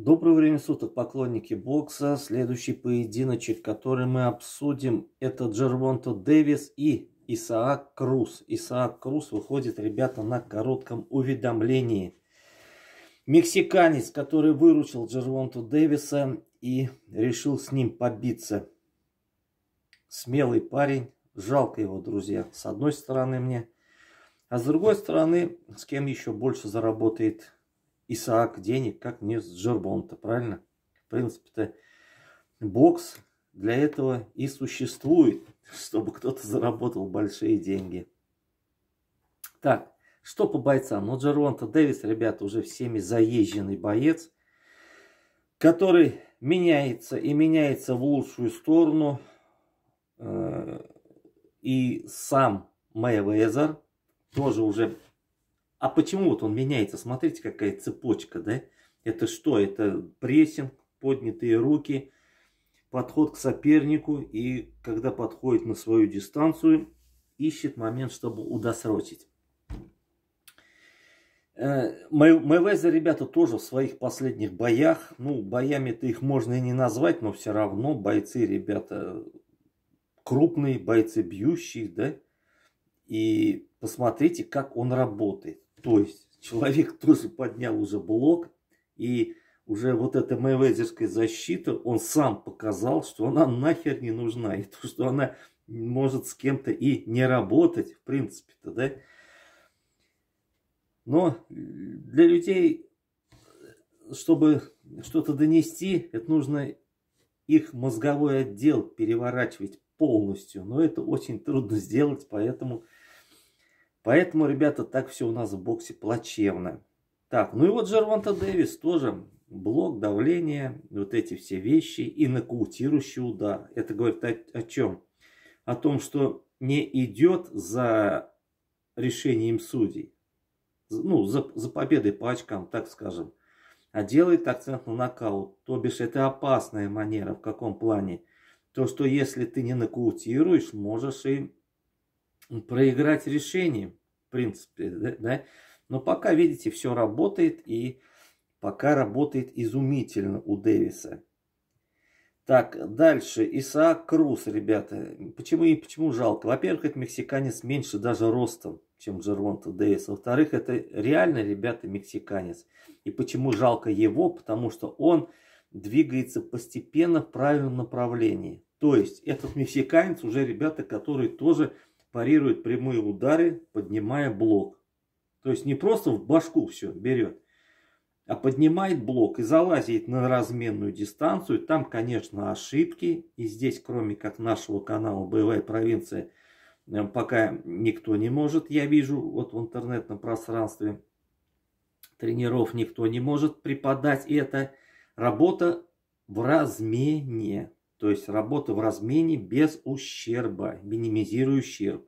Доброе время суток, поклонники бокса. Следующий поединочек, который мы обсудим, это Джервонто Дэвис и Исаак Круз. Исаак Круз выходит, ребята, на коротком уведомлении. Мексиканец, который выручил Джервонто Дэвиса и решил с ним побиться. Смелый парень, жалко его, друзья, с одной стороны мне. А с другой стороны, с кем еще больше заработает Исаак денег, как не с Джербонта, правильно? В принципе-то бокс для этого и существует, чтобы кто-то заработал большие деньги. Так, что по бойцам? Ну, Джервонта Дэвис, ребята, уже всеми заезженный боец, который меняется и меняется в лучшую сторону. Э, и сам Мэйвезер тоже уже а почему вот он меняется? Смотрите, какая цепочка, да? Это что? Это прессинг, поднятые руки, подход к сопернику. И когда подходит на свою дистанцию, ищет момент, чтобы удосрочить. Э, Мэйвезер, ребята, тоже в своих последних боях, ну, боями-то их можно и не назвать, но все равно бойцы, ребята, крупные бойцы, бьющие, да, и посмотрите, как он работает. То есть человек тоже поднял уже блок, и уже вот эта мейвезерская защита, он сам показал, что она нахер не нужна, и то, что она может с кем-то и не работать, в принципе-то, да. Но для людей, чтобы что-то донести, это нужно их мозговой отдел переворачивать полностью. Но это очень трудно сделать, поэтому Поэтому, ребята, так все у нас в боксе плачевно. Так, ну и вот Джерванта Дэвис тоже. Блок, давление, вот эти все вещи и нокаутирующий удар. Это говорит о, о чем? О том, что не идет за решением судей. Ну, за, за победой по очкам, так скажем. А делает акцент на нокаут. То бишь, это опасная манера. В каком плане? То, что если ты не нокаутируешь, можешь и проиграть решением в принципе, да. Но пока, видите, все работает и пока работает изумительно у Дэвиса. Так, дальше. Исаак Круз, ребята. Почему и почему жалко? Во-первых, это мексиканец меньше даже ростом, чем Джервонта Дэвис. Во-вторых, это реально, ребята, мексиканец. И почему жалко его? Потому что он двигается постепенно в правильном направлении. То есть, этот мексиканец уже, ребята, который тоже парирует прямые удары, поднимая блок. То есть не просто в башку все берет, а поднимает блок и залазит на разменную дистанцию. Там, конечно, ошибки. И здесь, кроме как нашего канала «Боевая провинция», э, пока никто не может, я вижу, вот в интернетном пространстве тренеров никто не может преподать это. Работа в размене. То есть работа в размене без ущерба, минимизируя ущерб.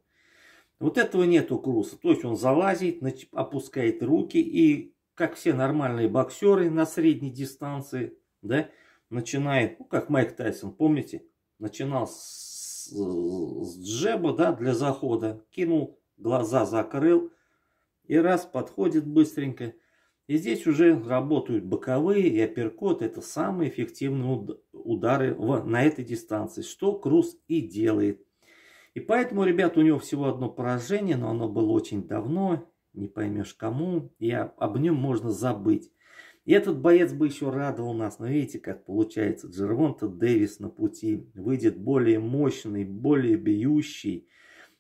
Вот этого нет у Круса. То есть он залазит, опускает руки и, как все нормальные боксеры на средней дистанции, да, начинает, ну, как Майк Тайсон, помните, начинал с, с джеба, да, для захода, кинул, глаза закрыл, и раз, подходит быстренько. И здесь уже работают боковые и апперкот, это самый эффективный удар удары в, на этой дистанции, что Круз и делает. И поэтому, ребят, у него всего одно поражение, но оно было очень давно, не поймешь кому, и об нем можно забыть. И этот боец бы еще радовал нас, но видите, как получается, Джервонта Дэвис на пути выйдет более мощный, более бьющий,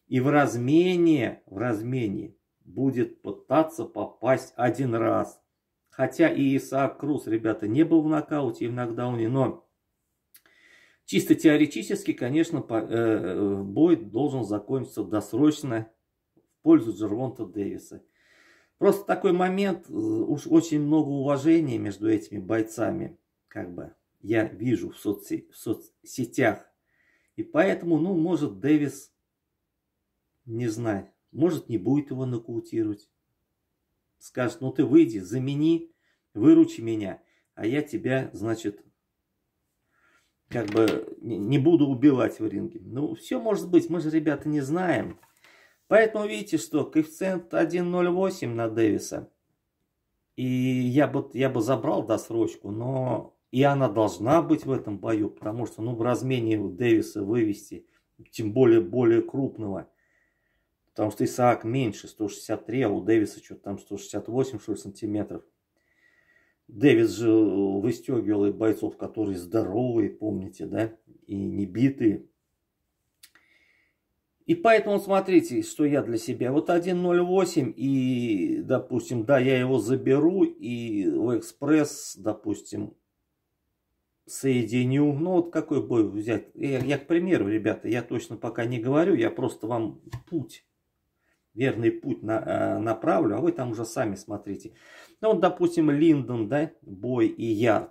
и в размене, в размене будет пытаться попасть один раз. Хотя и Исаак Круз, ребята, не был в нокауте и в нокдауне, но Чисто теоретически, конечно, э, э, бой должен закончиться досрочно в пользу Джервонта Дэвиса. Просто такой момент, э, уж очень много уважения между этими бойцами, как бы я вижу в, соцсе в соцсетях. И поэтому, ну, может, Дэвис, не знаю, может, не будет его нокаутировать. Скажет, ну ты выйди, замени, выручи меня, а я тебя, значит, как бы не буду убивать в ринге. Ну, все может быть, мы же, ребята, не знаем. Поэтому видите, что коэффициент 1.08 на Дэвиса. И я бы, я бы забрал досрочку, но и она должна быть в этом бою, потому что ну, в размене Дэвиса вывести, тем более более крупного. Потому что Исаак меньше, 163, а у Дэвиса что-то там 168 что ли, сантиметров. Дэвид же выстегивал и бойцов, которые здоровые, помните, да, и не битые. И поэтому смотрите, что я для себя. Вот 1.08 и, допустим, да, я его заберу и в экспресс, допустим, соединю. Ну, вот какой бой взять? Я, я к примеру, ребята, я точно пока не говорю, я просто вам путь верный путь на, э, направлю, а вы там уже сами смотрите. Ну, вот, допустим, Линдон, да, Бой и Ярд.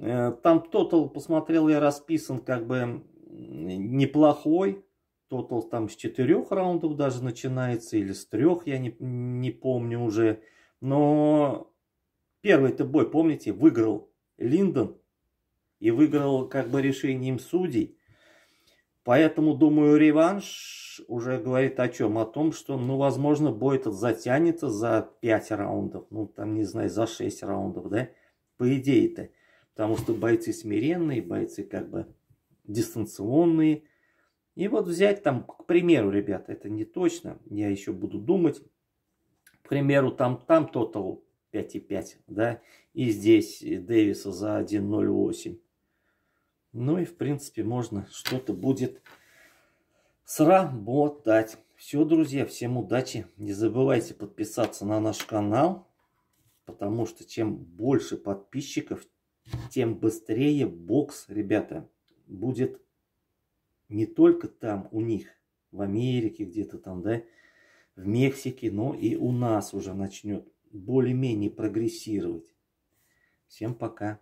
Э, там тотал, посмотрел, я расписан как бы неплохой. Тотал там с четырех раундов даже начинается, или с трех, я не, не помню уже. Но первый это бой, помните, выиграл Линдон и выиграл как бы решением судей. Поэтому, думаю, реванш уже говорит о чем? О том, что, ну, возможно, бой этот затянется за 5 раундов, ну, там, не знаю, за 6 раундов, да? По идее-то. Потому что бойцы смиренные, бойцы как бы дистанционные. И вот взять там, к примеру, ребята, это не точно, я еще буду думать. К примеру, там, там тотал 5,5, да, и здесь Дэвиса за 1,08. Ну и в принципе можно что-то будет сработать. Все, друзья, всем удачи. Не забывайте подписаться на наш канал, потому что чем больше подписчиков, тем быстрее бокс, ребята, будет не только там у них, в Америке где-то там, да, в Мексике, но и у нас уже начнет более-менее прогрессировать. Всем пока.